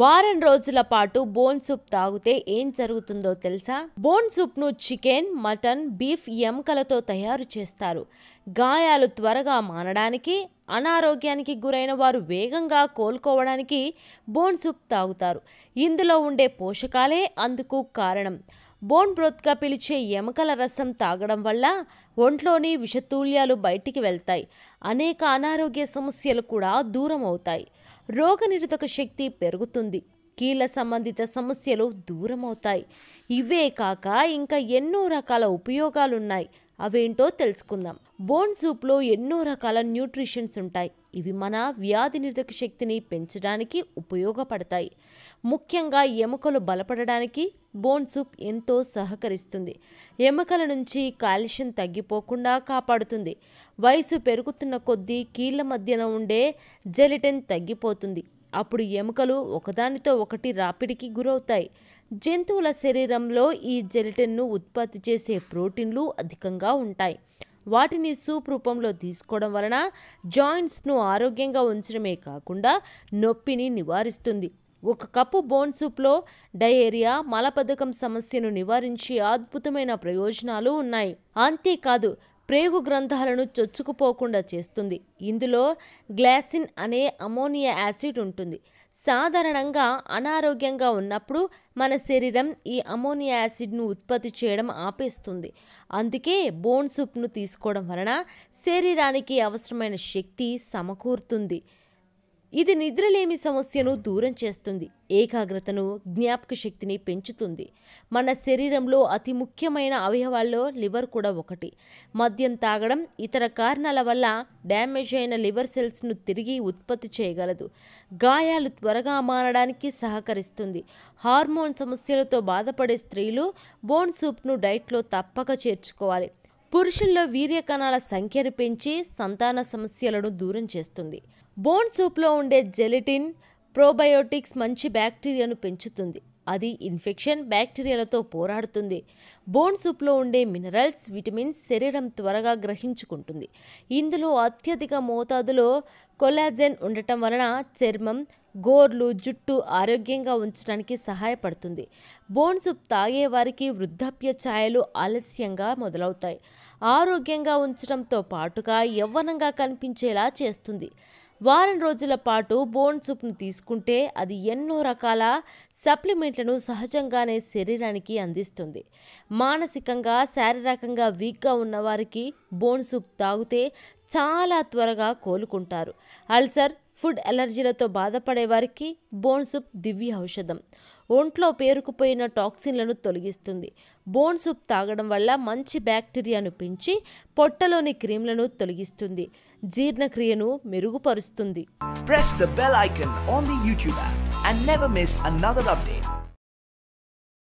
వారం రోజుల పాటు బోన్ సూప్ తాగితే ఏం జరుగుతుందో తెలుసా బోన్ సూప్ను చికెన్ మటన్ బీఫ్ ఎముకలతో తయారు చేస్తారు గాయాలు త్వరగా మానడానికి అనారోగ్యానికి గురైన వారు వేగంగా కోలుకోవడానికి బోన్ సూప్ తాగుతారు ఇందులో ఉండే పోషకాలే అందుకు కారణం బోన్ బ్రోత్గా పిలిచే ఎముకల రసం తాగడం వల్ల ఒంట్లోని విషతూల్యాలు బయటికి వెళ్తాయి అనేక అనారోగ్య సమస్యలు కూడా దూరం అవుతాయి రోగనిరోధక శక్తి పెరుగుతుంది కీళ్ళ సంబంధిత సమస్యలు దూరం అవుతాయి ఇవే కాక ఇంకా ఎన్నో రకాల ఉపయోగాలున్నాయి అవేంటో తెలుసుకుందాం బోన్ సూప్లో ఎన్నో రకాల న్యూట్రిషన్స్ ఉంటాయి ఇవి మన వ్యాధి నిరోధక శక్తిని పెంచడానికి ఉపయోగపడతాయి ముఖ్యంగా ఎముకలు బలపడడానికి బోన్ సూప్ ఎంతో సహకరిస్తుంది ఎముకల నుంచి కాల్షియం తగ్గిపోకుండా కాపాడుతుంది వయసు పెరుగుతున్న కొద్దీ కీళ్ళ మధ్యన ఉండే జెలిటెన్ తగ్గిపోతుంది అప్పుడు ఎముకలు ఒకదానితో ఒకటి రాపిడికి గురవుతాయి జంతువుల శరీరంలో ఈ జెలిటెన్ను ఉత్పత్తి చేసే ప్రోటీన్లు అధికంగా ఉంటాయి వాటిని సూప్ రూపంలో తీసుకోవడం వలన జాయింట్స్ను ఆరోగ్యంగా ఉంచడమే కాకుండా నొప్పిని నివారిస్తుంది ఒక కప్పు బోన్ సూప్లో డయేరియా మలబద్ధకం సమస్యను నివారించే అద్భుతమైన ప్రయోజనాలు ఉన్నాయి అంతేకాదు ప్రేగు గ్రంథాలను చొచ్చుకుపోకుండా చేస్తుంది ఇందులో గ్లాసిన్ అనే అమోనియా యాసిడ్ ఉంటుంది సాధారణంగా అనారోగ్యంగా ఉన్నప్పుడు మన శరీరం ఈ అమోనియా యాసిడ్ను ఉత్పత్తి చేయడం ఆపేస్తుంది అందుకే బోన్ సూప్ను తీసుకోవడం వలన శరీరానికి అవసరమైన శక్తి సమకూరుతుంది ఇది నిద్రలేమి సమస్యను దూరం చేస్తుంది ఏకాగ్రతను జ్ఞాపక శక్తిని పెంచుతుంది మన శరీరంలో అతి ముఖ్యమైన అవయవాల్లో లివర్ కూడా ఒకటి మద్యం తాగడం ఇతర కారణాల వల్ల డ్యామేజ్ అయిన లివర్ సెల్స్ను తిరిగి ఉత్పత్తి చేయగలదు గాయాలు త్వరగా మారడానికి సహకరిస్తుంది హార్మోన్ సమస్యలతో బాధపడే స్త్రీలు బోన్ సూప్ను డైట్లో తప్పక చేర్చుకోవాలి పురుషుల్లో వీర్య కణాల సంఖ్యను పెంచి సంతాన సమస్యలను దూరం చేస్తుంది బోన్ సూప్లో ఉండే జెలిటిన్ ప్రోబయోటిక్స్ మంచి బ్యాక్టీరియాను పెంచుతుంది అది ఇన్ఫెక్షన్ బ్యాక్టీరియాలతో పోరాడుతుంది బోన్ సూప్లో ఉండే మినరల్స్ విటమిన్స్ శరీరం త్వరగా గ్రహించుకుంటుంది ఇందులో అత్యధిక మోతాదులో కొలాజెన్ ఉండటం వలన చర్మం గోర్లు జుట్టు ఆరోగ్యంగా ఉంచడానికి సహాయపడుతుంది బోన్ సూప్ తాగేవారికి వృద్ధాప్య ఛాయలు ఆలస్యంగా మొదలవుతాయి ఆరోగ్యంగా ఉంచడంతో పాటుగా యవ్వనంగా కనిపించేలా చేస్తుంది వారం రోజుల పాటు బోన్ సూప్ను తీసుకుంటే అది ఎన్నో రకాల సప్లిమెంట్లను సహజంగానే శరీరానికి అందిస్తుంది మానసికంగా శారీరకంగా వీక్గా ఉన్నవారికి బోన్ సూప్ తాగితే చాలా త్వరగా కోలుకుంటారు అల్సర్ ఫుడ్ ఎలర్జీలతో బాధపడే వారికి బోన్ సూప్ దివ్య ఔషధం ఒంట్లో పేరుకుపోయిన టాక్సిన్లను తొలగిస్తుంది బోన్ సూప్ తాగడం వల్ల మంచి బ్యాక్టీరియాను పెంచి పొట్టలోని క్రీమ్లను తొలగిస్తుంది జీర్ణక్రియను మెరుగుపరుస్తుంది press the bell icon on the YouTube and never miss another